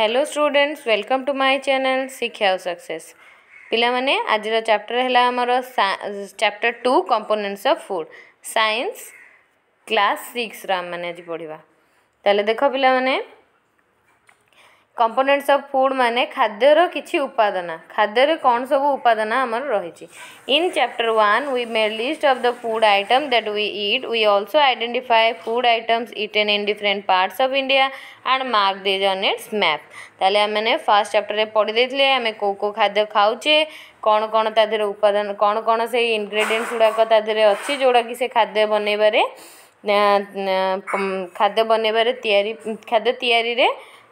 Hello students welcome to my channel Shiksha और success पिलाମାନେ ଆଜିର ଚାପ୍ଟର ହେଲା ଆମର chapter two components of food science class ସିକ୍ସର ଆମେମାନେ ଆଜି ପଢ଼ିବା ତାହେଲେ ଦେଖ ପିଲାମାନେ କମ୍ପୋନେଣ୍ଟସ୍ ଅଫ୍ ଫୁଡ଼୍ ମାନେ ଖାଦ୍ୟର କିଛି ଉପାଦାନ ଖାଦ୍ୟରେ କ'ଣ ସବୁ ଉପାଦାନ ଆମର ରହିଛି in chapter one we made list of the food item that we eat we also identify food items eaten in different parts of India and mark these on its map ତାହେଲେ ଆମେ ଫାର୍ଷ୍ଟ ଚାପ୍ଟରରେ ପଢ଼ି ଦେଇଥିଲେ ଆମେ କେଉଁ କେଉଁ ଖାଦ୍ୟ ଖାଉଛେ କ'ଣ କ'ଣ ତା ଦେହରେ ଉପାଦାନ କ'ଣ କ'ଣ ସେଇ ଇନଗ୍ରେଡ଼ିଏଣ୍ଟସ୍ ଗୁଡ଼ାକ ତା ଦେହରେ ଅଛି ଯେଉଁଟାକି ସେ ଖାଦ୍ୟ ବନେଇବାରେ ଖାଦ୍ୟ ବନେଇବାରେ ତିଆରି ଖାଦ୍ୟ ତିଆରିରେ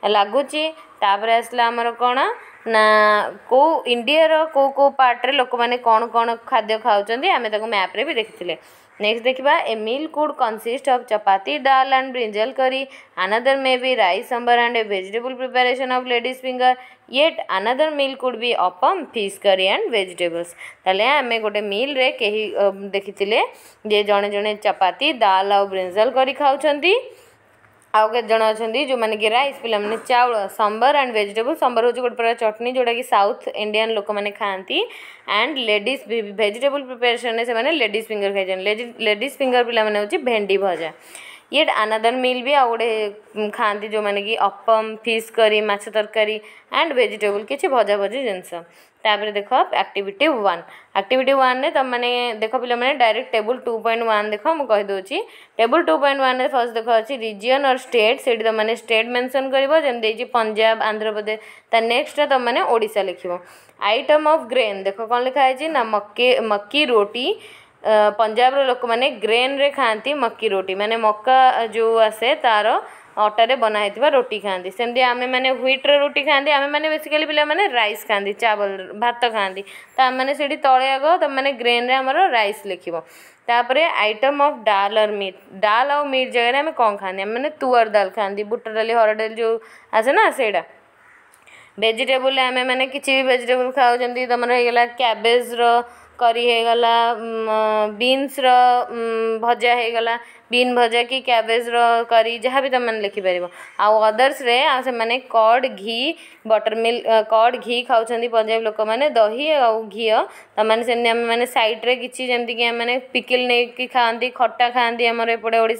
लगुच तापर आसला आमर कौन ना को इंडिया रो को को पार्ट्रे लोक मैंने कौन कौन खाद्य खाऊँ आम मैप्रे भी देखी नेक्स्ट देखा a meal could consist of chapati dal and brinjal curry another may be rice sambar and a vegetable preparation of ladies finger yet another meal could be appam fish curry and vegetables तेल आम गोटे रे कहीं देखी जे जड़े जड़े चपाती डाल आउ ब्रिंजल करी खाऊ आउ कत जन अच्छा जो मैंने कि रईस पे चाउल सांबर एंड वेजिटेबल सांबर हूँ गोटे प्रकार चटनी जोटा कि साउथ इंडियान लोक मैंने खाती एंड लेडीज भेजिटेबल प्रिपेरेसन से लेडीज फिंगर खाई लेडीज फिंगर पे भेंडी भजा yet another meal ବି ଆଉ ଗୋଟେ ଖାଆନ୍ତି ଯେଉଁମାନେ କି ଅପମ୍ ଫିସ୍ କରି ମାଛ ତରକାରୀ ଆଣ୍ଡ ଭେଜିଟେବୁଲ୍ କିଛି ଭଜାଭଜି ଜିନିଷ ତାପରେ ଦେଖ ଆକ୍ଟିଭିଟି ୱାନ୍ ଆକ୍ଟିଭିଟି ୱାନ୍ରେ ତୁମମାନେ ଦେଖ ପିଲାମାନେ direct table two point one ଦେଖ ମୁଁ କହିଦେଉଛି ଟେବୁଲ୍ ଟୁ ପଏଣ୍ଟ ୱାନ୍ରେ ଫାର୍ଷ୍ଟ ଦେଖ ଅଛି ରିଜିଅନ୍ ଅର୍ ଷ୍ଟେଟ୍ ସେଇଠି ତୁମମାନେ ଷ୍ଟେଟ୍ ମେନ୍ସନ୍ କରିବ ଯେମିତି ହେଇଛି ପଞ୍ଜାବ ଆନ୍ଧ୍ରପ୍ରଦେଶ ତା ନେକ୍ସଟଟା ତୁମମାନେ ଓଡ଼ିଶା ଲେଖିବ ଆଇଟମ୍ ଅଫ୍ ଗ୍ରେନ୍ ଦେଖ କ'ଣ ଲେଖା ହେଇଛି ନା ମକି ମକି ରୋଟି पंजाब लोक मैंने ग्रेन रे खाती मक्की रोटी मैंने मक्का जो आसे तार अटारे बनाई रोटी खाती सेमती आम मैंने ह्विट्र रोटी खाती आम मैंने बेसिकाली पे रईस खाती चावल भात खाती तो आम मैंने तले आग तो मैंने ग्रेन में आम रईस लिख तापर आइटम ऑफ डाल और मीट डाल आउ मीट जगह आम कौन खाते आम मैंने तुअर डाल खाती बुट डाली हर डाली जो आसे ना सेटा वेजिटेबुल आम मैंने किसी भी वेजिटेबुल खाऊ जमी तुम्हारा क्याबेज रो करी होगा बीनस रजा होगा बीन भजा कि क्याबेज करी जहाँ भी तुमने लिखिपार आदर्स से मैंने कड घी बटर मिल्क कड घी खाऊँ पंजाबी लोक मैंने दही आय तुमने से मैंने सैड्रे कि जमीक मैंने पिकिल नहीं खाती खटा खाती आमर एपटे ओडे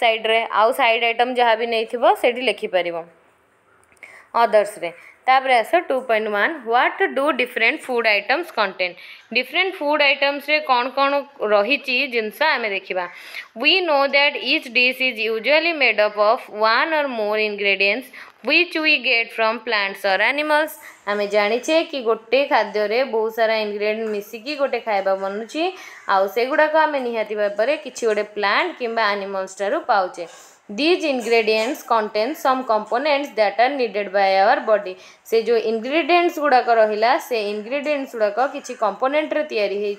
सैड्रे आउ सइड आइटम जहाँ भी नहीं थोड़ा से अदर्स तापर आस two point one what do different food items content different food items कौन कौन रही जिनस आम देखा we know that each dish is usually made up of one or more ingredients which we get from plants or animals आम जाचे कि गोटे खाद्य बहुत सारा इनग्रेडिएंट मिसिकी गोटे खाइबा बनुच्छी आगुड़ाक आम निहाती भाव में किसी गोटे प्लांट किनिमल्स ठारे these ingredients contain some components that are needed by our body से जो इंग्रेडिएंट्स गुड़ाक रहा से इंग्रेडिएंट्स गुड़ाक किसी कंपोनेंट रे तैयारी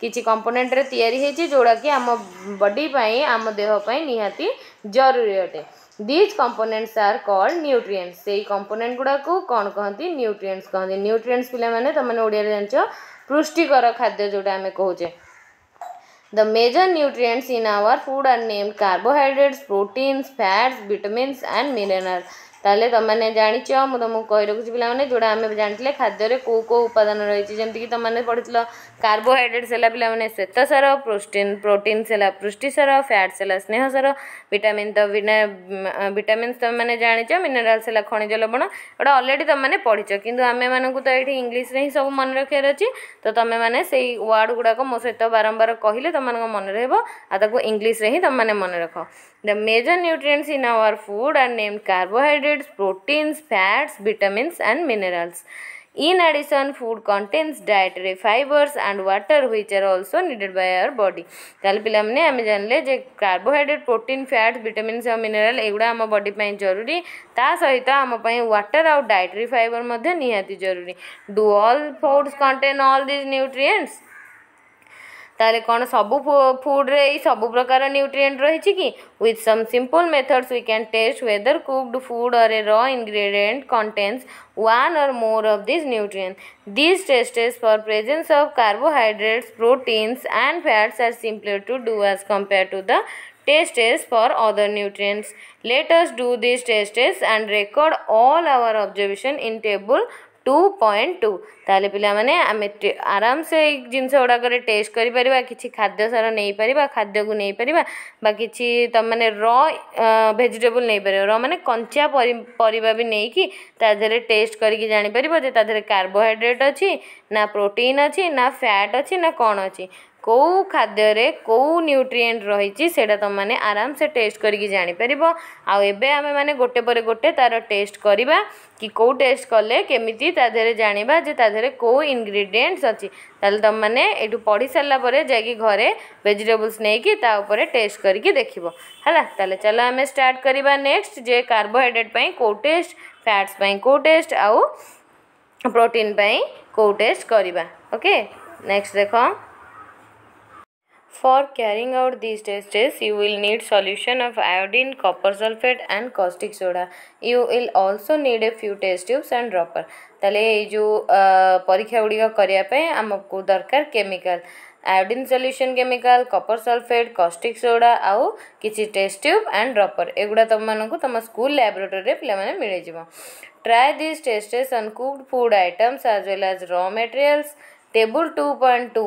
किसी कंपोनेंट रे तैयारी जोड़ा कि आम बडी आम देह पाई निहाती जरूरी अटे these components are called nutrients से कंपोनेंट गुड़ाक कौन कहते न्यूट्रिएंट्स कहते न्यूट्रिएंट्स पे तुमने ओडिया जानच पुष्टिकर खाद्य जोटा आम The major nutrients in our food are named carbohydrates, proteins, fats, vitamins and minerals. ତାହେଲେ ତୁମମାନେ ଜାଣିଛ ମୁଁ ତୁମକୁ କହି ରଖୁଛି ପିଲାମାନେ ଯେଉଁଟା ଆମେ ଜାଣିଥିଲେ ଖାଦ୍ୟରେ କେଉଁ କେଉଁ ଉପାଦାନ ରହିଛି ଯେମିତିକି ତୁମମାନେ ପଢ଼ିଥିଲ କାର୍ବୋହାଇଡ୍ରେଟ୍ସ ହେଲା ପିଲାମାନେ ଶ୍ୱେତସାର ପ୍ରୋଟିନ୍ ପ୍ରୋଟିନ୍ସ ହେଲା ପୁଷ୍ଟିସାର ଫ୍ୟାଟ୍ସ ହେଲା ସ୍ନେହସାର ଭିଟାମିନ୍ ତ ଭିଟାମିନ୍ସ ତୁମେମାନେ ଜାଣିଛ ମିନେରାଲ୍ସ ହେଲା ଖଣିଜ ଲବଣ ଏଗୁଡ଼ା ଅଲରେଡ଼ି ତୁମେମାନେ ପଢ଼ିଛ କିନ୍ତୁ ଆମେମାନଙ୍କୁ ତ ଏଇଠି ଇଂଲିଶରେ ହିଁ ସବୁ ମନେ ରଖିବାର ଅଛି ତ ତୁମେମାନେ ସେଇ ୱାର୍ଡ଼ ଗୁଡ଼ାକ ମୋ ସହିତ ବାରମ୍ବାର କହିଲେ ତୁମମାନଙ୍କ ମନେ ରହିବ ଆଉ ତାକୁ ଇଂଲିଶରେ ହିଁ ତୁମେମାନେ ମନେ ରଖ The major nutrients in our food are named carbohydrates, proteins, fats, vitamins and minerals. In addition, food contains dietary fibers and water which are also needed by our body. ताल पिला हमने हमें जान ले जे कार्बोहाइड्रेट प्रोटीन फैट्स विटामिन्स और mineral एगुड़ा आम बॉडी पाई जरूरी ता सहित आम पाई वाटर आउ डाइटरी फाइबर मध्य निहाती जरूरी do all foods contain all this nutrients তাহলে কোণ সবু ফুড্রে এই সবু প্রকার নিউট্রিয়েন্ট রয়েছে কি with some simple methods we can test whether cooked food or a raw ingredient contains one or more of these nutrients. These tests for presence of carbohydrates, proteins and fats are simpler to do as compared to the tests for other nutrients. Let us do these tests and record all our observation in table two point two ତାହେଲେ ପିଲାମାନେ ଆମେ ଆରାମସେ ଏଇ ଜିନିଷ ଗୁଡ଼ାକରେ test କରିପାରିବା କିଛି ଖାଦ୍ୟ ସାର ନେଇପାରିବା ଖାଦ୍ୟକୁ ନେଇପାରିବା ବା କିଛି ତୁମମାନେ ର ଭେଜିଟେବୁଲ୍ ନେଇପାରିବ ର ମାନେ କଞ୍ଚା ପରିବା ବି ନେଇକି ତା ଦେହରେ ଟେଷ୍ଟ କରିକି ଜାଣିପାରିବ ଯେ ତା ଦେହରେ କାର୍ବୋହାଇଡ୍ରେଟ୍ ଅଛି ନା ପ୍ରୋଟିନ୍ ଅଛି ନା ଫ୍ୟାଟ୍ ଅଛି ନା କ'ଣ ଅଛି କେଉଁ ଖାଦ୍ୟରେ କେଉଁ ନ୍ୟୁଟ୍ରିଏଣ୍ଟ ରହିଛି ସେଇଟା ତୁମମାନେ ଆରାମସେ ଟେଷ୍ଟ କରିକି ଜାଣିପାରିବ ଆଉ ଏବେ ଆମେମାନେ ଗୋଟେ ପରେ ଗୋଟେ ତା'ର ଟେଷ୍ଟ କରିବା କି କେଉଁ ଟେଷ୍ଟ କଲେ କେମିତି ତା ଦେହରେ ଜାଣିବା ଯେ ତା ଦେହରେ କେଉଁ ଇନଗ୍ରିଡ଼ିଏଣ୍ଟସ୍ ଅଛି ତାହେଲେ ତୁମମାନେ ଏଇଠୁ ପଢ଼ି ସାରିଲା ପରେ ଯାଇକି ଘରେ ଭେଜିଟେବୁଲ୍ସ ନେଇକି ତା ଉପରେ ଟେଷ୍ଟ କରିକି ଦେଖିବ ହେଲା ତାହେଲେ ଚାଲ ଆମେ ଷ୍ଟାର୍ଟ କରିବା ନେକ୍ସଟ ଯେ କାର୍ବୋହାଇଡ୍ରେଟ୍ ପାଇଁ କେଉଁ ଟେଷ୍ଟ ଫ୍ୟାଟ୍ସ ପାଇଁ କେଉଁ ଟେଷ୍ଟ ଆଉ ପ୍ରୋଟିନ୍ ପାଇଁ କେଉଁ ଟେଷ୍ଟ କରିବା ଓକେ ନେକ୍ସଟ ଦେଖ For carrying out these tests, you will need solution of iodine, copper sulfate and caustic soda. You will also need a few test tubes and dropper. ताले ये जो परीक्षा गुड़िक करने आमको दरकार chemical iodine solution chemical copper sulphate caustic soda आउ किसी test tube and dropper एगुड़ा तुम मानक तुम स्कूल लाबोरेटरी पे मिल try this tests uncooked food items as well as raw materials table two point two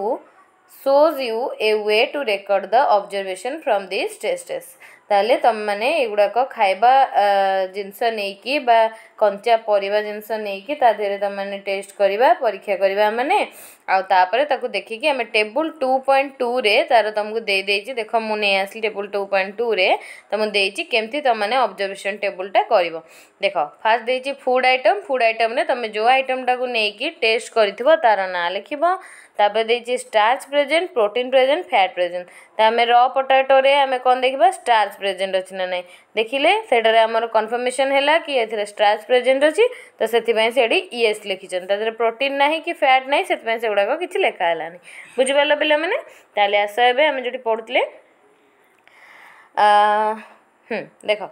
shows you record the observation from these tests त गुडाक खाइवा जिनिसकि कञ्चा पर जस नैके तेस्ट गरेको परीक्षा गरेको मने ଆଉ ତାପରେ ତାକୁ ଦେଖିକି ଆମେ ଟେବୁଲ୍ ଟୁ ପଏଣ୍ଟ ଟୁରେ ତା'ର ତୁମକୁ ଦେଇଦେଇଛି ଦେଖ ମୁଁ ନେଇ ଆସିଲି ଟେବୁଲ୍ ଟୁ ପଏଣ୍ଟ ଟୁରେ ତୁମକୁ ଦେଇଛି କେମିତି ତୁମମାନେ ଅବଜର୍ଭେସନ୍ ଟେବୁଲ୍ଟା କରିବ ଦେଖ ଫାର୍ଷ୍ଟ ଦେଇଛି ଫୁଡ଼୍ ଆଇଟମ୍ ଫୁଡ଼୍ ଆଇଟମ୍ରେ ତୁମେ ଯେଉଁ ଆଇଟମ୍ଟାକୁ ନେଇକି ଟେଷ୍ଟ କରିଥିବ ତା'ର ନାଁ ଲେଖିବ ତାପରେ ଦେଇଛି starch present protein present fat present ତ ଆମେ ର ପଟାଟୋରେ ଆମେ କ'ଣ ଦେଖିବା ଷ୍ଟାର୍ଚ ପ୍ରେଜେଣ୍ଟ ଅଛି ନା ନାହିଁ देखिले सेटार कनफर्मेसन है कि ये स्ट्राच प्रेजेन्ट अच्छी तो, तो से इएस लिखिजे प्रोटीन ना कि फैट ना से गुड़ाक किसी है बुझिपाल पे तेल आस जो पढ़ुले देख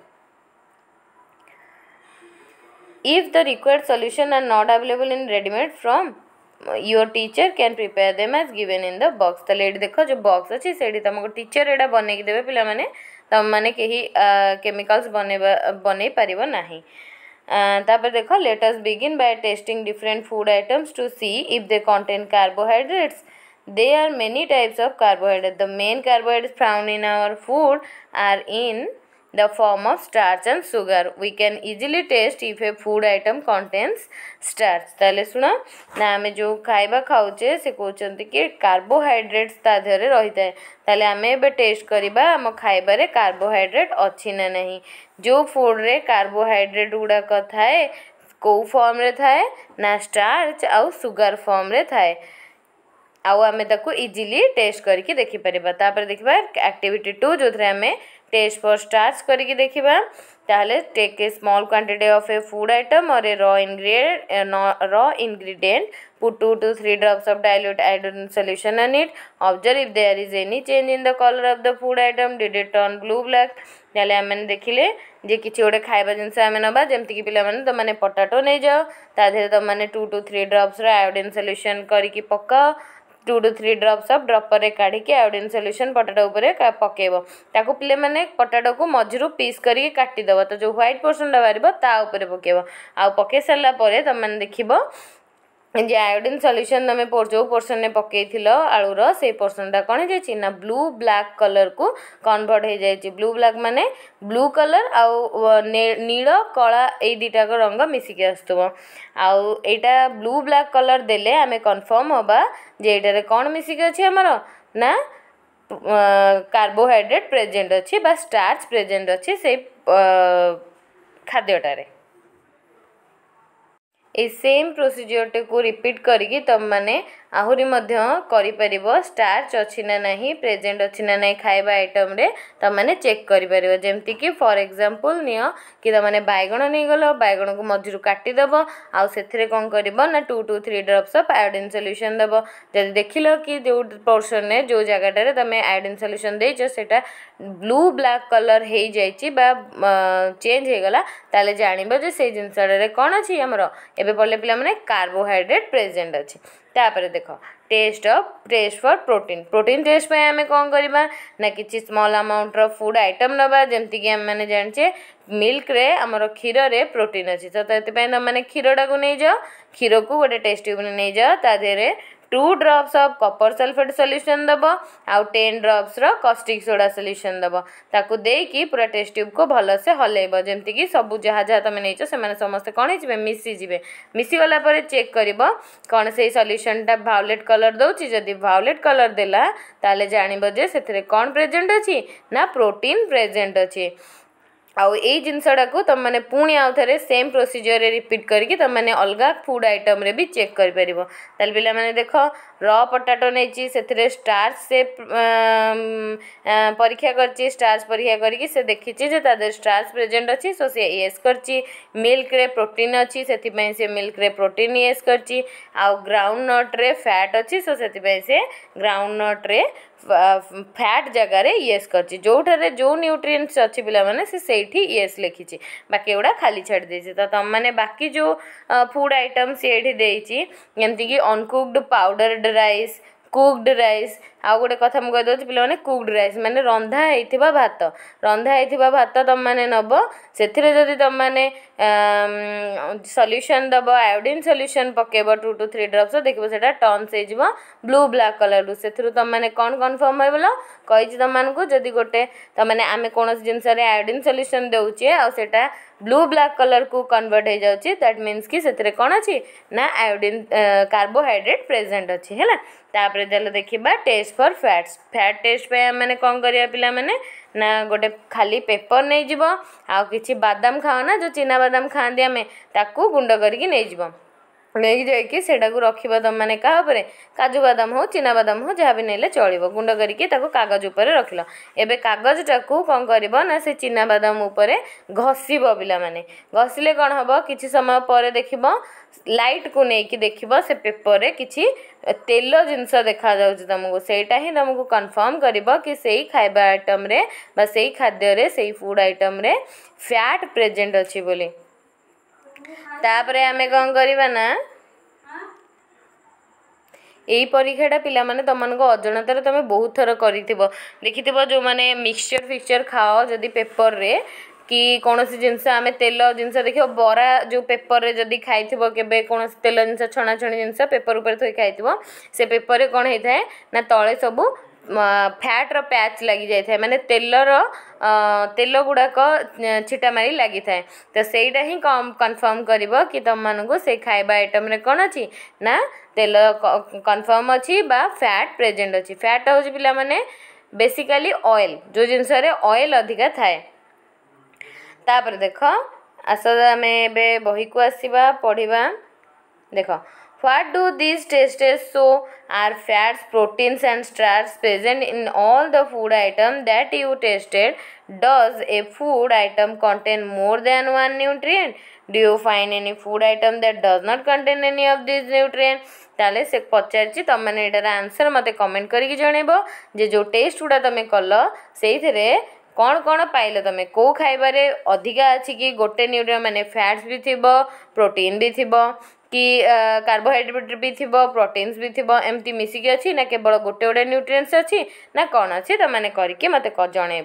if the required solution are not available in readymade from your teacher can prepare them as given in the box तो ये देख जो बक्स अच्छी से तुमको टीचर एटा बनई देवे पे मैंने के केमिकल्स बन बन पार ना तापर देख let's begin by testing different food items to see if they contain carbohydrates there are many types of carbohydrate the main carbohydrates found in our food are in the form of starch and sugar. We can easily taste if a food item contains starch. ତାହେଲେ ଶୁଣ ନା ଆମେ ଯେଉଁ ଖାଇବା ଖାଉଛେ ସେ କହୁଛନ୍ତି କି କାର୍ବୋହାଇଡ୍ରେଟ୍ସ ତା ଦେହରେ ରହିଥାଏ ତାହେଲେ ଆମେ ଏବେ ଟେଷ୍ଟ କରିବା ଆମ ଖାଇବାରେ କାର୍ବୋହାଇଡ୍ରେଟ୍ ଅଛି ନା ନାହିଁ ଯେଉଁ ଫୁଡ଼ରେ କାର୍ବୋହାଇଡ୍ରେଟ୍ ଗୁଡ଼ାକ ଥାଏ କେଉଁ ଫର୍ମରେ ଥାଏ ନା ଷ୍ଟାର୍ଚ ଆଉ ସୁଗାର ଫର୍ମରେ ଥାଏ ଆଉ ଆମେ ତାକୁ ଇଜିଲି ଟେଷ୍ଟ କରିକି ଦେଖିପାରିବା ତାପରେ ଦେଖିବା ଆକ୍ଟିଭିଟି ଟୁ ଯେଉଁଥିରେ ଆମେ taste for starch करके देखा ताहले take a small quantity of a food item or a raw ingredient raw ingredient put 2 to 3 drops of dilute iodine solution on it observe if there is any change in the color of the food item did it turn blue black তাহলে আমি দেখিলে যে কিছু গোটে খাଇବା ଜିନିଷ ଆମେ ନେବା ଯେମିତିକି ପିଲାମାନେ ତୁମମାନେ ପଟାଟୋ ନେଇଯାଅ ତା ଦେହରେ ତୁମମାନେ ଟୁ ଟୁ ଥ୍ରୀ ଡ୍ରପ୍ସର ଆୟୋଡ଼ିନ୍ ସଲ୍ୟୁସନ୍ କରିକି ପକାଅ two two three drops of ଡ୍ରପର୍ରେ କାଢ଼ିକି ଆୟୋଡ଼ିନ୍ ସଲ୍ୟୁସନ୍ ପଟାଟୋ ଉପରେ ପକାଇବ ତାକୁ ପିଲାମାନେ ପଟାଟୋକୁ ମଝିରୁ ପିସ୍ କରିକି କାଟିଦେବ ତ ଯେଉଁ ହ୍ୱାଇଟ୍ ପୋର୍ସନ୍ଟା ବାହାରିବ ତା ଉପରେ ପକାଇବ ଆଉ ପକାଇ ସାରିଲା ପରେ ତୁମେମାନେ ଦେଖିବ যে ଆୟୋଡିନ୍ ସଲ୍ୟୁସନ୍ ତୁମେ ଯେଉଁ ପୋର୍ସନ୍ରେ ପକାଇଥିଲ ଆଳୁର ସେଇ ପୋର୍ସନ୍ଟା କ'ଣ ହେଇଯାଇଛି ନା ବ୍ଲୁ ବ୍ଲାକ୍ କଲର୍କୁ କନଭର୍ଟ ହେଇଯାଇଛି ବ୍ଲୁ ବ୍ଲାକ୍ ମାନେ ବ୍ଲୁ କଲର୍ ଆଉ ନୀଳ କଳା ଏଇ ଦୁଇଟାକ ରଙ୍ଗ ମିଶିକି ଆସୁଥିବ ଆଉ ଏଇଟା ବ୍ଲୁ ବ୍ଲାକ୍ କଲର୍ ଦେଲେ ଆମେ କନଫର୍ମ ହେବା ଯେ ଏଇଟାରେ କ'ଣ ମିଶିକି ଅଛି ଆମର ନା କାର୍ବୋହାଇଡ୍ରେଟ୍ ପ୍ରେଜେଣ୍ଟ ଅଛି ବା ଷ୍ଟାର୍ଚ ପ୍ରେଜେଣ୍ଟ ଅଛି ସେଇ ଖାଦ୍ୟଟାରେ ये सेम प्रोसीजर टी रिपीट करके तुम मैंने ଆହୁରି ମଧ୍ୟ କରିପାରିବ ଷ୍ଟାର୍ଚ ଅଛି ନା ନାହିଁ ପ୍ରେଜେଣ୍ଟ ଅଛି ନା ନାହିଁ ଖାଇବା ଆଇଟମ୍ରେ ତୁମମାନେ ଚେକ୍ କରିପାରିବ ଯେମିତିକି ଫର୍ ଏକ୍ଜାମ୍ପଲ୍ ନିଅ କି ତୁମମାନେ ବାଇଗଣ ନେଇଗଲ ବାଇଗଣକୁ ମଝିରୁ କାଟିଦେବ ଆଉ ସେଥିରେ କ'ଣ କରିବ ନା two two three drops of iodine solution ଦେବ ଯଦି ଦେଖିଲ କି ଯେଉଁ ପୋର୍ସନ୍ରେ ଯେଉଁ ଜାଗାଟାରେ ତୁମେ ଆୟୋଡ଼ିନ୍ ସଲ୍ୟୁସନ୍ ଦେଇଛ ସେଇଟା ବ୍ଲୁ ବ୍ଲାକ୍ କଲର୍ ହେଇଯାଇଛି ବା ଚେଞ୍ଜ ହେଇଗଲା ତାହେଲେ ଜାଣିବ ଯେ ସେଇ ଜିନିଷଟାରେ କ'ଣ ଅଛି ଆମର ଏବେ ପଢ଼ିଲେ ପିଲାମାନେ କାର୍ବୋହାଇଡ୍ରେଟ୍ ପ୍ରେଜେଣ୍ଟ ଅଛି ତାପରେ ଦେଖ test of test for protein protein test ପାଇଁ ଆମେ କ'ଣ କରିବା ନା କିଛି ସ୍ମଲ୍ ଆମାଉଣ୍ଟର ଫୁଡ଼୍ ଆଇଟମ୍ ନେବା ଯେମିତିକି ଆମେମାନେ ଜାଣିଛେ ମିଲ୍କରେ ଆମର କ୍ଷୀରରେ ପ୍ରୋଟିନ୍ ଅଛି ତ ସେଥିପାଇଁ ତୁମେମାନେ କ୍ଷୀରଟାକୁ ନେଇଯାଅ କ୍ଷୀରକୁ ଗୋଟେ ଟେଷ୍ଟ ଟ୍ୟୁବ୍ରେ ନେଇଯାଅ ତା ଦେହରେ two drops of copper sulphate solution देव आउ ten drops caustic soda solution देव ताक पूरा टेस्ट ट्यूब को भलसे हलैब जमीक सब जहाँ जहाँ तुम नहीं से समस्ते कौन जी मिसीजे मिसीगला चेक कर कौन से सल्यूसनटा भाउलेट कलर दौर जदि भावलेट कलर देला ताले से कौन प्रेजेट अच्छी ना प्रोटीन प्रेजेट अच्छी ଆଉ ଏଇ ଜିନିଷଟାକୁ ତୁମେମାନେ ପୁଣି ଆଉ ଥରେ ସେମ୍ ପ୍ରୋସିଜିଓରରେ ରିପିଟ୍ କରିକି ତୁମେମାନେ ଅଲଗା ଫୁଡ଼୍ ଆଇଟମ୍ରେ ବି ଚେକ୍ କରିପାରିବ ତାହେଲେ ପିଲାମାନେ ଦେଖ ର ପଟାଟୋ ନେଇଛି ସେଥିରେ ଷ୍ଟାର୍ଚ ସେ ପରୀକ୍ଷା କରିଛି ଷ୍ଟାର୍ଚ ପରୀକ୍ଷା କରିକି ସେ ଦେଖିଛି ଯେ ତା ଦେହରେ ଷ୍ଟାର୍ଚ ପ୍ରେଜେଣ୍ଟ ଅଛି ସୋ ସେ ଇଏସ୍ କରିଛି ମିଲ୍କରେ ପ୍ରୋଟିନ୍ ଅଛି ସେଥିପାଇଁ ସେ ମିଲ୍କରେ ପ୍ରୋଟିନ୍ ଇଏସ୍ କରିଛି ଆଉ ଗ୍ରାଉଣ୍ଡ ନଟ୍ରେ ଫ୍ୟାଟ୍ ଅଛି ସୋ ସେଥିପାଇଁ ସେ ଗ୍ରାଉଣ୍ଡ ନଟ୍ରେ फैट जगार इस करोटे जो न्यूट्रिएंट्स अच्छी पे से ये लिखी बाकी गुड़ा खाली छाड़ दे तो मैंने बाकी जो फुड आइटम्स ये देती कि uncooked powdered rice cooked rice ଆଉ ଗୋଟେ କଥା ମୁଁ କହିଦେଉଛି ପିଲାମାନେ କୁକଡ଼୍ ରାଇସ୍ ମାନେ ରନ୍ଧା ହେଇଥିବା ଭାତ ରନ୍ଧା ହେଇଥିବା ଭାତ ତୁମେମାନେ ନେବ ସେଥିରେ ଯଦି ତୁମେମାନେ ସଲ୍ୟୁସନ୍ ଦେବ ଆୟୋଡ଼ିନ୍ ସଲ୍ୟୁସନ୍ ପକେଇବ ଟୁ ଟୁ ଥ୍ରୀ ଡ୍ରପ୍ସ ଦେଖିବ ସେଇଟା ଟନ୍ସ ହେଇଯିବ ବ୍ଲୁ ବ୍ଲାକ୍ କଲର୍ରୁ ସେଥିରୁ ତୁମେମାନେ କ'ଣ କନଫର୍ମ ହେଇଗଲ କହିଛି ତୁମମାନଙ୍କୁ ଯଦି ଗୋଟେ ତୁମମାନେ ଆମେ କୌଣସି ଜିନିଷରେ ଆୟୋଡ଼ିନ୍ ସଲ୍ୟୁସନ୍ ଦେଉଛେ ଆଉ ସେଇଟା ବ୍ଲୁ ବ୍ଲାକ୍ କଲର୍କୁ କନଭର୍ଟ ହେଇଯାଉଛି ଦ୍ୟାଟ୍ ମିନ୍ସ କି ସେଥିରେ କ'ଣ ଅଛି ନା ଆୟୋଡ଼ିନ୍ କାର୍ବୋହାଇଡ୍ରେଟ୍ ପ୍ରେଜେଣ୍ଟ ଅଛି ହେଲା ତାପରେ ତାହେଲେ ଦେଖିବା test for fats fat test पे मैंने कौन करिया पिला मैंने ना गोटे खाली पेपर नहीं जीव आ किछि बादाम खाओ ना जो चीना बादाम खांदी आम ताकू गुंड करके नहीं जीव नहीं जाटा को रखा तुम मैंने क्या काजू बादाम हो चीना बादाम हो जहाँ भी नहीं चल गुंड करगज उपर रख लगे कागज टाक कौन करना से चीना बादाम घस पाने घसिले कौन हम कि समय पर देख लाइट को लेकिन देख से पेपर में कि तेल जिनस देखा तुमको से तुमको कनफर्म कर कि खाइबा आइटम से खाद्य से फुड आइटम फैट प्रेजेट अच्छी बोली ତାପରେ ଆମେ କ'ଣ କରିବା ନା ଏଇ ପରୀକ୍ଷାଟା ପିଲାମାନେ ତମମାନଙ୍କ ଅଜଣତାରେ ତମେ ବହୁତ ଥର କରିଥିବ ଦେଖିଥିବ ଯେଉଁମାନେ ମିକ୍ସଚର୍ ଫିକ୍ସଚର୍ ଖାଅ ଯଦି ପେପରରେ କି କୌଣସି ଜିନିଷ ଆମେ ତେଲ ଜିନିଷ ଦେଖିବ ବରା ଯେଉଁ ପେପରରେ ଯଦି ଖାଇଥିବ କେବେ କୌଣସି ତେଲ ଜିନିଷ ଛଣାଛଣି ଜିନିଷ ପେପର ଉପରେ ଥୋଇ ଖାଇଥିବ ସେ ପେପରରେ କ'ଣ ହେଇଥାଏ ନା ତଳେ ସବୁ फैट्र पैच लगी जाए मैंने तेलर तेल गुड़ाक छिटा मारी लगी था तो सहीटा ही कनफर्म कर कि तुम मानक से खाइबा आइटम कौन अच्छी ना तेल कनफर्म अच्छी बा फैट प्रेजेंट अच्छी फैट हूँ पे बेसिकली ऑयल जो जिनस ऑयल अधिका थाए ताप देख आस आम बही को आसवा पढ़वा देख What do these tastes show? Are fats, proteins and starches present in all the food items that you tasted? Does a food item contain more than one nutrient? Do you find any food item that does not contain any of these nutrient? তাহলে সে পচারছি তোমাদের এটার answer মতো comment করি জনাইব যে যে test গুড়া তুমি call সেইথিরে କ'ଣ କ'ଣ ପାଇଲ ତୁମେ କେଉଁ ଖାଇବାରେ ଅଧିକା ଅଛି କି ଗୋଟେ ନ୍ୟୁଟ୍ରିଏଣ୍ଟ ମାନେ ଫ୍ୟାଟ୍ସ ବି ଥିବ ପ୍ରୋଟିନ୍ ବି ଥିବ कि कार्बोहाइड्रेट भी थी प्रोटीनस भी थी एमती मिसिकी अच्छी ना केवल गोटे गोटे न्यूट्रिएंट्स अच्छी ना कौन अच्छे तो मैंने करके मत जन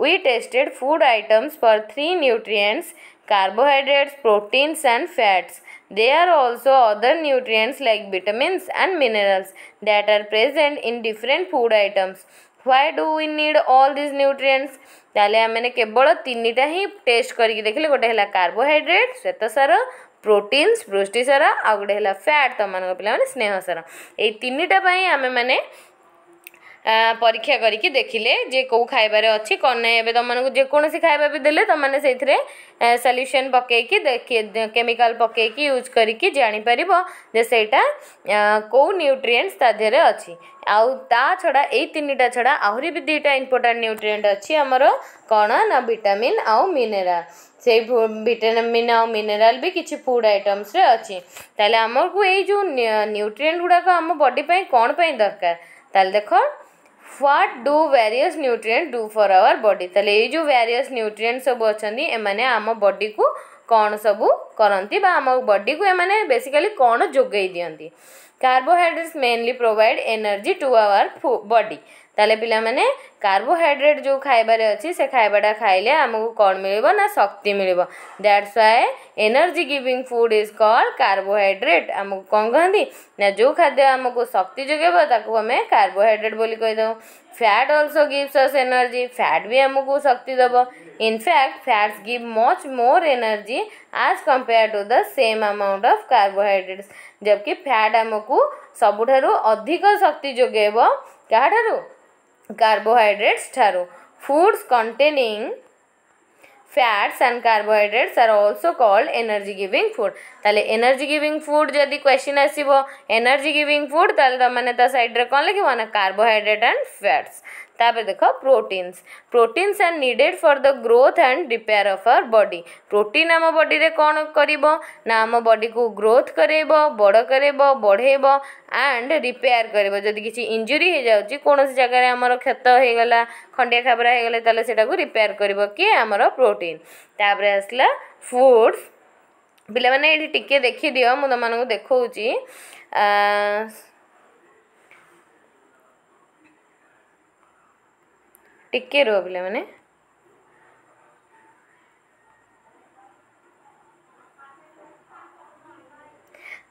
we tested food items for three nutrients carbohydrates proteins and fats there are also other nutrients like vitamins and minerals that are present in different food items why do we need all this nutrients तेल मैंने केवल तीन time test करके देखे गोटे carbohydrate श्वेत सार proteins ପୃଷ୍ଟିସାର ଆଉ ଗୋଟେ ହେଲା ଫ୍ୟାଟ୍ ତୁମମାନଙ୍କ ପିଲାମାନେ ସ୍ନେହସାର ଏଇ ତିନିଟା ପାଇଁ ଆମେମାନେ ପରୀକ୍ଷା କରିକି ଦେଖିଲେ ଯେ କେଉଁ ଖାଇବାରେ ଅଛି କ'ଣ ନାହିଁ ଏବେ ତୁମମାନଙ୍କୁ ଯେକୌଣସି ଖାଇବା ବି ଦେଲେ ତୁମମାନେ ସେଇଥିରେ ସଲ୍ୟୁସନ୍ ପକାଇକି କେମିକାଲ ପକାଇକି ୟୁଜ୍ କରିକି ଜାଣିପାରିବ ଯେ ସେଇଟା କେଉଁ ନ୍ୟୁଟ୍ରିଏଣ୍ଟସ୍ ତା ଦେହରେ ଅଛି ଆଉ ତା ଛଡ଼ା ଏଇ ତିନିଟା ଛଡ଼ା ଆହୁରି ବି ଦୁଇଟା ଇମ୍ପୋର୍ଟାଣ୍ଟ ନ୍ୟୁଟ୍ରିଏଣ୍ଟ ଅଛି ଆମର କ'ଣ ନା ଭିଟାମିନ୍ ଆଉ ମିନେରାଲ ସେଇ ଭିଟାମିନ୍ ଆଉ ମିନେରାଲ ବି କିଛି ଫୁଡ଼୍ ଆଇଟମ୍ସରେ ଅଛି ତାହେଲେ ଆମକୁ ଏଇ ଯେଉଁ ନ୍ୟୁଟ୍ରିଏଣ୍ଟ ଗୁଡ଼ାକ ଆମ ବଡ଼ି ପାଇଁ କ'ଣ ପାଇଁ ଦରକାର ତାହେଲେ ଦେଖ what do various nutrient do for our body ତାହେଲେ ଏଇ ଯେଉଁ ଭେରିୟସ୍ ନ୍ୟୁଟ୍ରିଏଣ୍ଟ ସବୁ ଅଛନ୍ତି ଏମାନେ ଆମ ବଡ଼ିକୁ କ'ଣ ସବୁ କରନ୍ତି ବା ଆମ ବଡ଼ିକୁ ଏମାନେ ବେସିକାଲି କ'ଣ ଯୋଗାଇ ଦିଅନ୍ତି carbohydrates mainly provide energy to our body तेल पाने कार्बोहैड्रेट जो खाबारे अच्छे से खाबाटा खाइले आमको कौन मिल शक्ति मिल that's why energy giving food is called carbohydrate आमको कौन कहते ना जो खाद्य आमको शक्ति जगेब कार्बोहैड्रेट बोली कहीद fat also gives us energy fat भी आमको शक्ति दब in fact fats give much more energy as compare to the same amount of carbohydrates जबकि फैट आमको सबुठ अधिक शक्ति जगेब क्या ठारू carbohydrates taro containing fats and carbohydrates are also called energy giving food ताले एनर्जी गिविंग फुड जदि क्वेश्चन आसो एनर्जी गिविंग फूड ताले तो मैंने साइड रे कोन ना कार्बोहाइड्रेट एंड फैट्स ତାପରେ ଦେଖ proteins proteins are needed for the growth and repair of our body protein ଆମ ବଡ଼ିରେ କ'ଣ କରିବ ନା ଆମ ବଡ଼ିକୁ ଗ୍ରୋଥ୍ କରେଇବ ବଡ଼ କରେଇବ ବଢ଼େଇବ ଆଣ୍ଡ ରିପେୟାର୍ କରିବ ଯଦି କିଛି ଇଞ୍ଜୁରି ହେଇଯାଉଛି କୌଣସି ଜାଗାରେ ଆମର କ୍ଷତ ହେଇଗଲା ଖଣ୍ଡିଆ ଖାବରା ହେଇଗଲେ ତାହେଲେ ସେଟାକୁ ରିପେୟାର୍ କରିବ କିଏ ଆମର ପ୍ରୋଟିନ୍ ତାପରେ ଆସିଲା ଫୁଡ଼୍ସ ପିଲାମାନେ ଏଠି ଟିକେ ଦେଖିଦିଅ ମୁଁ ତୁମମାନଙ୍କୁ ଦେଖାଉଛି ଟିକେ ରୁହ ପିଲାମାନେ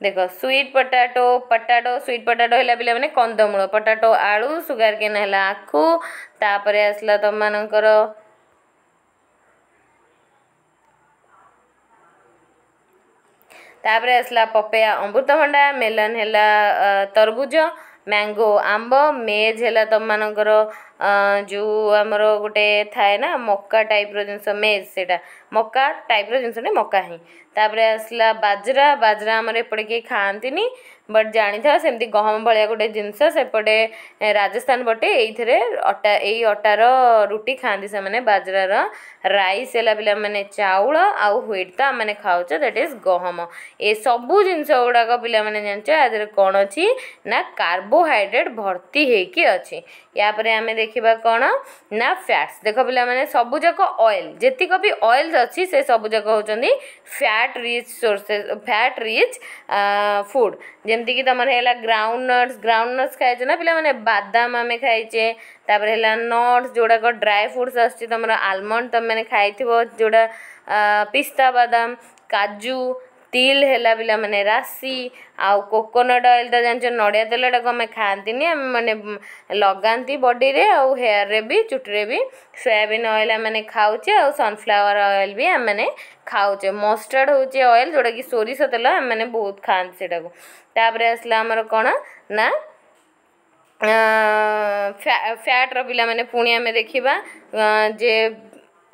ଦେଖ sweet potato potato sweet potato ହେଲା ପିଲାମାନେ କନ୍ଦମୂଳ ପଟାଟୋ ଆଳୁ ସୁଗାର କେନ୍ ହେଲା ଆଖୁ ତାପରେ ଆସିଲା ତମମାନଙ୍କର ତାପରେ ଆସିଲା ପପେୟା ଅମୃତଭଣ୍ଡା ମେଲନ୍ ହେଲା ତରଭୁଜ ମ୍ୟାଙ୍ଗୋ ଆମ୍ବ ମେଜ୍ ହେଲା ତୁମମାନଙ୍କର ଯେଉଁ ଆମର ଗୋଟେ ଥାଏ ନା ମକା ଟାଇପ୍ର ଜିନିଷ ମେଜ୍ ସେଇଟା ମକା ଟାଇପ୍ର ଜିନିଷଟା ମକା ହିଁ तापर आसला बाजरा बाजरा आम एपट कि खाती बट जानी था सेमती गहम भाया गोटे जिनस सेपटे राजस्थान पटे यही अटा यही अटार रुटी खाती से मैंने बाजरार रईस है पे मैंने चाउल आईट तो आम खाऊ दैट इज गहम ए सबू जिनस गुड़ाक पे जानते आज कौन अच्छी ना कार्बोहड्रेट भर्ती होगी यापर आम देखा कौन ना फैट्स देख पे सबुजाक अएल जितक भी अएल अच्छी से सबुजाक होती fat fat rich sources fat rich food જેમતી કે તમારે હેલા ગ્રાઉન્ડનટ્સ ગ્રાઉન્ડનટ્સ ખાય છે ના પેલા મને બાદામ અમે ખાઈ છે ତାପରେ ହେଲା ନଟ୍ସ ଯେଉଁଗୁଡ଼ାକ ଡ୍ରାଏ ଫ୍ରୁଟ୍ସ ଆସୁଛି ତୁମର ଆଲମଣ୍ଡ ତୁମେମାନେ ଖାଇଥିବ ଯେଉଁଟା ପିସ୍ତା ବାଦାମ କାଜୁ तिल है पे मैंने राशि आकोनट अएल तो जान नड़िया तेल टाक आम खाती नहीं मैंने लगा बडी आयारे भी चुटे भी सोयाबीन अएल आम खाऊे आ सनफ्लावर अएल भी आम खाऊे मस्टर्ड हूँ अएल जोटा कि सोरस तेल आम मैंने बहुत खाते से आसला आमर कौन ना फैट्र पे मैंने पुणी आम देखा जे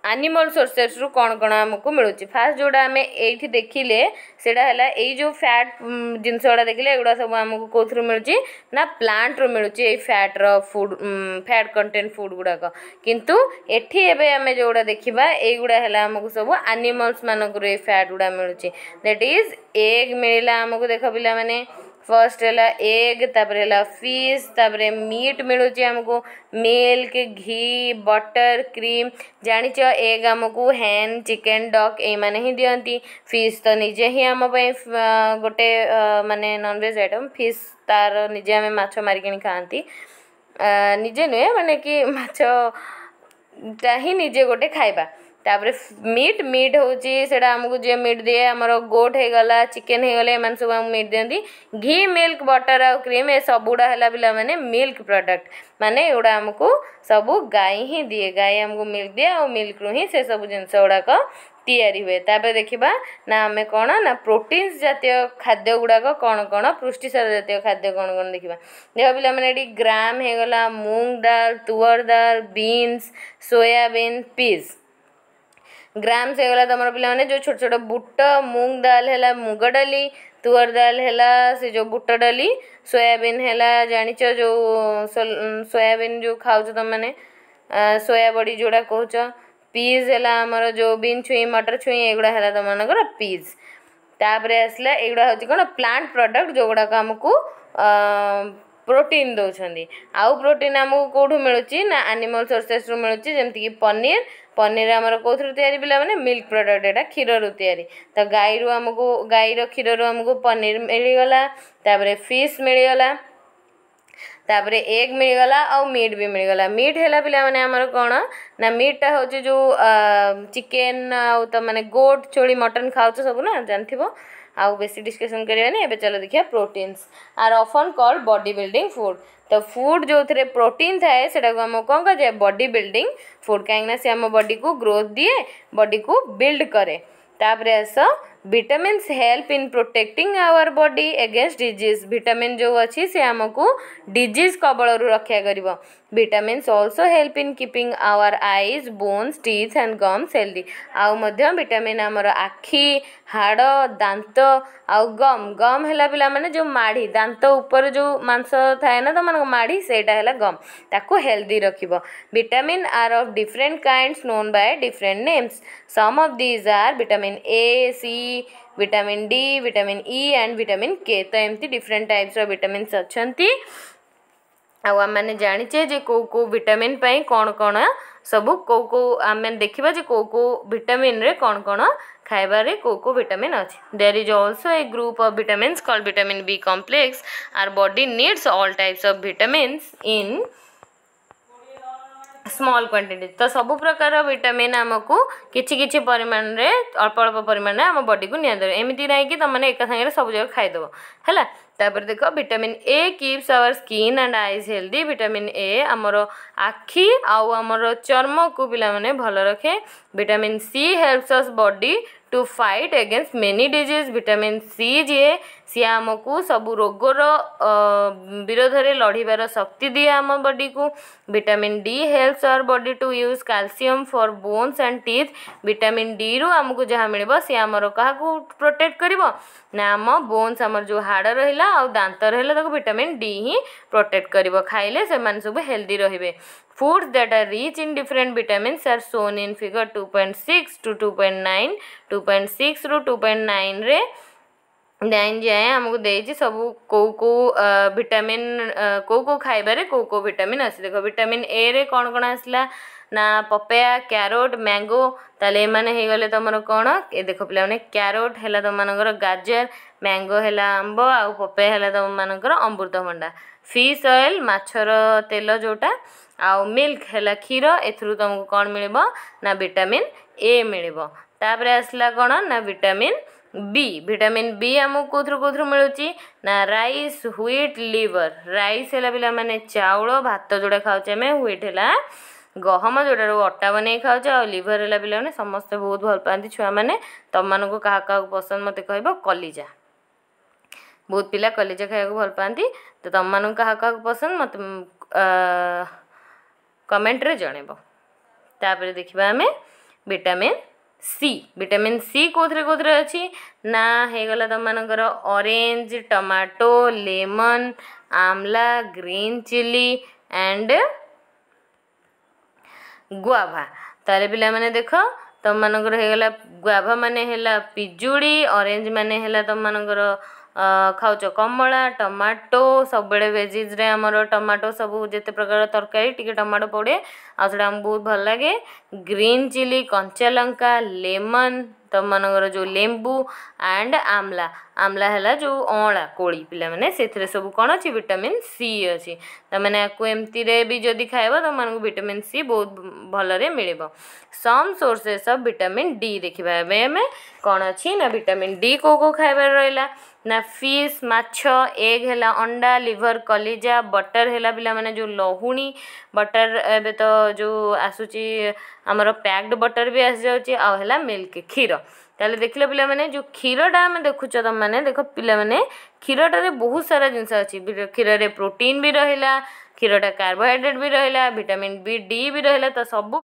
ଆନିମଲ୍ ସୋର୍ସେସ୍ରୁ କ'ଣ କ'ଣ ଆମକୁ ମିଳୁଛି ଫାର୍ଷ୍ଟ ଯେଉଁଟା ଆମେ ଏଇଠି ଦେଖିଲେ ସେଇଟା ହେଲା ଏଇ ଯେଉଁ ଫ୍ୟାଟ୍ ଜିନିଷ ଗୁଡ଼ା ଦେଖିଲେ ଏଗୁଡ଼ା ସବୁ ଆମକୁ କେଉଁଥିରୁ ମିଳୁଛି ନା ପ୍ଲାଣ୍ଟରୁ ମିଳୁଛି ଏଇ ଫ୍ୟାଟ୍ର ଫୁଡ଼୍ ଫ୍ୟାଟ୍ କଣ୍ଟେଣ୍ଟ ଫୁଡ଼୍ ଗୁଡ଼ାକ କିନ୍ତୁ ଏଠି ଏବେ ଆମେ ଯେଉଁଗୁଡ଼ା ଦେଖିବା ଏଇଗୁଡ଼ା ହେଲା ଆମକୁ ସବୁ ଆନିମଲ୍ସମାନଙ୍କରୁ ଏଇ ଫ୍ୟାଟ୍ ଗୁଡ଼ା ମିଳୁଛି ଦ୍ୟାଟ୍ ଇଜ୍ ଏଗ୍ ମିଳିଲା ଆମକୁ ଦେଖ ପିଲାମାନେ फर्स्ट है एग तपला फिश तपर मीट मिलूँ आमको मिल्क घी बटर क्रीम जान एग आमको हैन चिकेन डक ये ही दिखती फिश तो निजे ही आमपाई गोटे मानने ननभेज आइटम फिश तार निजे आम मारिकी खाती निजे नुहे मान कि मैं निजे गोटे खाइबा तापर मीट मीट हूँ सामको जी मीट दिए आम गोट हो गला चिकेन होगा सब मीट दिखे घी मिल्क बटर आउ क्रीम ए सब गुड़ा है मैंने मिल्क प्रडक्ट माने युवा आमको सब गाई ही दिए गाई आमको मिल्क दिए आ मिल्क रू से सब जिन गुड़ाक हुए तापर देखा ना आम कौन ना प्रोटीन जितिय खाद्य गुड़ाक कौन कौन पृष्टिसार जय खाद्य कौन कौन देखा देख मैंने ग्राम होगा मुंग डाल तुअर डाल बीन्स सोयाबीन पिज ଗ୍ରାମ୍ସ ହେଇଗଲା ତୁମର ପିଲାମାନେ ଯେଉଁ ଛୋଟ ଛୋଟ ବୁଟ ମୁଙ୍ଗ ଡାଲ ହେଲା ମୁଗ ଡାଲି ତୁଅର ଡାଲ ହେଲା ସେ ଯେଉଁ ବୁଟ ଡାଲି ସୋୟାବିନ୍ ହେଲା ଜାଣିଛ ଯେଉଁ ସୋୟାବିନ୍ ଯେଉଁ ଖାଉଛ ତୁମମାନେ ସୋୟା ବଡ଼ି ଯେଉଁଟା କହୁଛ ପିଜ୍ ହେଲା ଆମର ଯେଉଁ ବିନ୍ ଛୁଇଁ ମଟର ଛୁଇଁ ଏଗୁଡ଼ା ହେଲା ତୁମମାନଙ୍କର ପିଜ୍ ତାପରେ ଆସିଲା ଏଗୁଡ଼ା ହେଉଛି କ'ଣ ପ୍ଲାଣ୍ଟ ପ୍ରଡ଼କ୍ଟ ଯେଉଁଗୁଡ଼ାକ ଆମକୁ ପ୍ରୋଟିନ୍ ଦେଉଛନ୍ତି ଆଉ ପ୍ରୋଟିନ୍ ଆମକୁ କେଉଁଠୁ ମିଳୁଛି ନା ଆନିମଲ୍ ସୋର୍ସେସ୍ରୁ ମିଳୁଛି ଯେମିତିକି ପନିର ପନିର ଆମର କେଉଁଥିରୁ ତିଆରି ପିଲାମାନେ ମିଲ୍କ ପ୍ରଡ଼କ୍ଟ ଏଇଟା କ୍ଷୀରରୁ ତିଆରି ତ ଗାଈରୁ ଆମକୁ ଗାଈର କ୍ଷୀରରୁ ଆମକୁ ପନିର ମିଳିଗଲା ତା'ପରେ ଫିସ୍ ମିଳିଗଲା ତା'ପରେ ଏଗ୍ ମିଳିଗଲା ଆଉ ମିଟ୍ ବି ମିଳିଗଲା ମିଟ୍ ହେଲା ପିଲାମାନେ ଆମର କ'ଣ ନା ମିଟ୍ଟା ହେଉଛି ଯେଉଁ ଚିକେନ୍ ଆଉ ତ ମାନେ ଗୋଟ୍ ଛୁଳି ମଟନ୍ ଖାଉଛ ସବୁ ନା ଜାଣିଥିବ आउ बेस डिस्कसन करेंगे चलो देखिए proteins are often called body building food तो फुड जो थे प्रोटीन थाए से कौन कह बडी बिल्डिंग फुड कहीं आम बडी को ग्रोथ दिए बडी को बिल्ड कैर आस vitamins help in protecting our body against disease vitamin ଯେଉଁ ଅଛି ସେ ଆମକୁ ଡିଜିଜ୍ କବଳରୁ ରକ୍ଷା କରିବ vitamins also help in keeping our eyes bones teeth and gums healthy ଆଉ ମଧ୍ୟ ଭିଟାମିନ୍ ଆମର ଆଖି ହାଡ଼ ଦାନ୍ତ ଆଉ ଗମ୍ ଗମ୍ ହେଲା ପିଲାମାନେ ଯେଉଁ ମାଢ଼ି ଦାନ୍ତ ଉପରେ ଯେଉଁ ମାଂସ ଥାଏ ନା ତମାନଙ୍କ ମାଢ଼ି ସେଇଟା ହେଲା ଗମ୍ ତାକୁ ହେଲ୍ଦି ରଖିବ vitamin are of different kinds known by different names some of these are vitamin A C vitamin D vitamin E e and vitamin K तो एमती डिफरेंट टाइप्स विटामिन्स अच्छा आम मैंने जाचे कौ को विटामिन कौन कौन सब कौ कौ आम देखा जो कौ को विटामिन रे कौन कौन खाइबार कौ कौ विटामिन अच्छे there is also a group of vitamins called vitamin B complex our body needs all types of vitamins in small quantity ତ ସବୁ ପ୍ରକାର ଭିଟାମିନ୍ ଆମକୁ କିଛି କିଛି ପରିମାଣରେ ଅଳ୍ପ ଅଳ୍ପ ପରିମାଣରେ ଆମ ବଡ଼ିକୁ ନିଆଯାଏ ଏମିତି ନାହିଁ କି ତୁମମାନେ ଏକା ସାଙ୍ଗରେ ସବୁ ଜାକ ଖାଇଦେବ ହେଲା ତାପରେ ଦେଖ vitamin A keeps our skin and eyes healthy vitamin A ଆମର ଆଖି ଆଉ ଆମର ଚର୍ମକୁ ପିଲାମାନେ ଭଲ ରଖେ vitamin C helps us body to fight against many disease vitamin C ଯିଏ सी आम को सब रोग विरोध में लड़बार शक्ति दिए आम बडी को विटामिन डी हेल्थ our body to use calcium for bones and teeth vitamin D रु आमको जहाँ मिल सी आमर क्या प्रोटेक्ट कर आम बोन्स आमर जो हाड़ रहा आ दात रहा विटामिन डी ही प्रोटेक्ट कर खाइले से सब हेल्दी रे foods that are rich in different vitamin are shown in figure two point six to two point nine two point six रु टू पॉइंट नाइन ଲାଇନ୍ ଯାଏଁ ଆମକୁ ଦେଇଛି ସବୁ କେଉଁ କେଉଁ ଭିଟାମିନ୍ କେଉଁ କେଉଁ ଖାଇବାରେ କେଉଁ କେଉଁ ଭିଟାମିନ୍ ଆସେ ଦେଖ ଭିଟାମିନ୍ ଏରେ କ'ଣ କ'ଣ ଆସିଲା ନା ପପେୟା କ୍ୟାରୋଟ୍ ମ୍ୟାଙ୍ଗୋ ତାହେଲେ ଏମାନେ ହେଇଗଲେ ତୁମର କ'ଣ ଏ ଦେଖ ପିଲାମାନେ କ୍ୟାରୋଟ୍ ହେଲା ତୁମମାନଙ୍କର ଗାଜର ମ୍ୟାଙ୍ଗୋ ହେଲା ଆମ୍ବ ଆଉ ପପେୟା ହେଲା ତୁମମାନଙ୍କର ଅମୃତଭଣ୍ଡା ଫିସ୍ ଅଏଲ୍ ମାଛର ତେଲ ଯେଉଁଟା ଆଉ ମିଲ୍କ ହେଲା କ୍ଷୀର ଏଥିରୁ ତୁମକୁ କ'ଣ ମିଳିବ ନା ଭିଟାମିନ୍ ଏ ମିଳିବ ତାପରେ ଆସିଲା କ'ଣ ନା ଭିଟାମିନ୍ बी विटामिन बी आम कौर कौर मिलूँ ना रईस ह्विट लिवर रईस है मैंने चाउल भात जोड़ा खाऊे ह्विट है गहम जोटा अटा बन खाऊ आ लिभर है पे समस्ते बहुत भल पाती छुआ मैंने तुम मन को क्या क्या पसंद मत कह कलिजा बहुत पिला कलिजा खाया भल पाती तो तुम मन क्या क्या पसंद मत कमेट्रे जनबर देखा आम विटामिन সি ভিটামিন সি কোথায় কোথায় আছে না হয়েগলা তোমার orange tomato lemon amla green chilli and guava তাহলে পিলা মানে দেখ তোমার হয়ে গেল গুয়াভা মানে হল পিজুড়ি অরেঞ্জ মানে হল তোমার খাওছ কমলা টমাটো সবুড়ে ଭେଜିଜ୍ରେ আমার টমাটো সব যেতে প্রকার তরকারি টিকি টমাটো পড়ে आउटा भल लगे ग्रीन चिली कंचा लंका लेमन तो मन जो लेबू एंड आमला आमला है जो अँला कोली मैंने से सब कौन अच्छे भिटामिन सी अच्छी तो मैंने एमती जदि खाइब तुम भिटामिन सी बहुत भलि मिले सोर्सेस अफ भिटामिन डी देखा एमें कौन अच्छी ना भिटामिन डी को को खाबार रहा ना फिश मछ एग है अंडा लिभर कलिजा बटर है पे जो लहुणी बटर एवं तो ଯେଉଁ ଆସୁଛି ଆମର ପ୍ୟାକ୍ଡ଼ ବଟର୍ ବି ଆସିଯାଉଛି ଆଉ ହେଲା ମିଲ୍କ କ୍ଷୀର ତାହେଲେ ଦେଖିଲ ପିଲାମାନେ ଯେଉଁ କ୍ଷୀରଟା ଆମେ ଦେଖୁଛ ତୁମମାନେ ଦେଖ ପିଲାମାନେ କ୍ଷୀରଟାରେ ବହୁତ ସାରା ଜିନିଷ ଅଛି କ୍ଷୀରରେ ପ୍ରୋଟିନ୍ ବି ରହିଲା କ୍ଷୀରଟା କାର୍ବୋହାଇଡ୍ରେଟ୍ ବି ରହିଲା ଭିଟାମିନ୍ ବି ଡି ବି ରହିଲା ତ ସବୁ